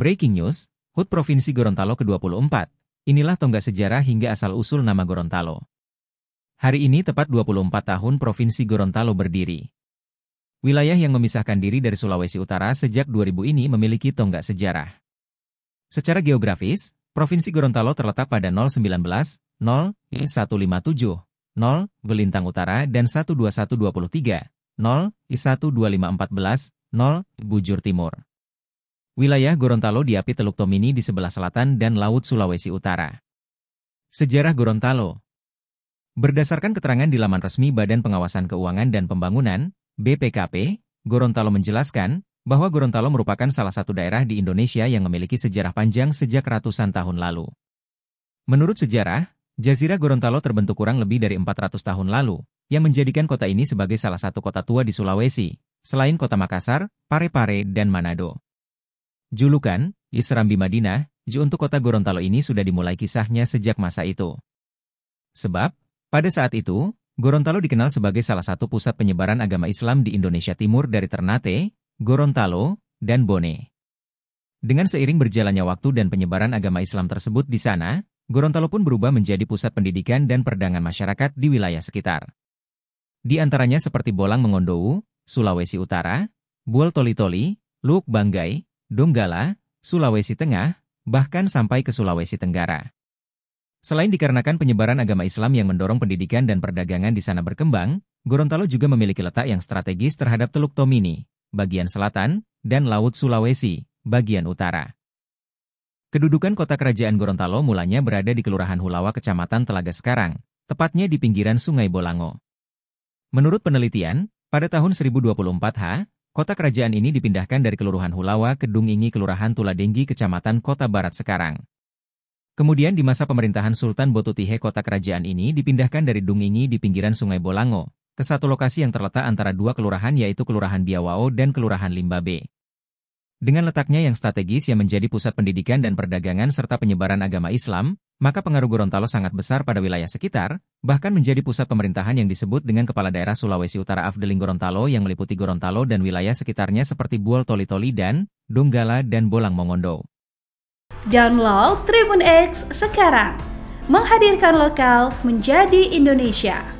Breaking news, HUT Provinsi Gorontalo ke-24. Inilah tonggak sejarah hingga asal-usul nama Gorontalo. Hari ini tepat 24 tahun Provinsi Gorontalo berdiri. Wilayah yang memisahkan diri dari Sulawesi Utara sejak 2000 ini memiliki tonggak sejarah. Secara geografis, Provinsi Gorontalo terletak pada 019, 0, 157, 0, Belintang Utara dan 12123, 0, 12514, 0, Bujur Timur. Wilayah Gorontalo diapi Teluk Tomini di sebelah selatan dan Laut Sulawesi Utara. Sejarah Gorontalo Berdasarkan keterangan di laman resmi Badan Pengawasan Keuangan dan Pembangunan, BPKP, Gorontalo menjelaskan bahwa Gorontalo merupakan salah satu daerah di Indonesia yang memiliki sejarah panjang sejak ratusan tahun lalu. Menurut sejarah, Jazirah Gorontalo terbentuk kurang lebih dari 400 tahun lalu, yang menjadikan kota ini sebagai salah satu kota tua di Sulawesi, selain kota Makassar, Parepare, dan Manado. Julukan, Isrambi Madinah, Ju untuk kota Gorontalo ini sudah dimulai kisahnya sejak masa itu. Sebab, pada saat itu, Gorontalo dikenal sebagai salah satu pusat penyebaran agama Islam di Indonesia Timur dari Ternate, Gorontalo, dan Bone. Dengan seiring berjalannya waktu dan penyebaran agama Islam tersebut di sana, Gorontalo pun berubah menjadi pusat pendidikan dan perdagangan masyarakat di wilayah sekitar. Di antaranya seperti Bolang Mengondowu, Sulawesi Utara, Buol Toli-Toli, Luuk Banggai, Donggala, Sulawesi Tengah, bahkan sampai ke Sulawesi Tenggara. Selain dikarenakan penyebaran agama Islam yang mendorong pendidikan dan perdagangan di sana berkembang, Gorontalo juga memiliki letak yang strategis terhadap Teluk Tomini, bagian selatan, dan Laut Sulawesi, bagian utara. Kedudukan kota kerajaan Gorontalo mulanya berada di Kelurahan Hulawa, Kecamatan Telaga Sekarang, tepatnya di pinggiran Sungai Bolango. Menurut penelitian, pada tahun 1024 H, Kota kerajaan ini dipindahkan dari Kelurahan Hulawa ke Dungingi Kelurahan Tuladenggi Kecamatan Kota Barat sekarang. Kemudian di masa pemerintahan Sultan Botutihe kota kerajaan ini dipindahkan dari Dungingi di pinggiran Sungai Bolango ke satu lokasi yang terletak antara dua kelurahan yaitu Kelurahan Biawao dan Kelurahan Limbabe. Dengan letaknya yang strategis yang menjadi pusat pendidikan dan perdagangan serta penyebaran agama Islam, maka pengaruh Gorontalo sangat besar pada wilayah sekitar, bahkan menjadi pusat pemerintahan yang disebut dengan Kepala Daerah Sulawesi Utara Afdeling Gorontalo yang meliputi Gorontalo dan wilayah sekitarnya seperti Buol Toli-Toli dan Donggala dan Bolang Mongondo. Download Tribun X sekarang, menghadirkan lokal menjadi Indonesia.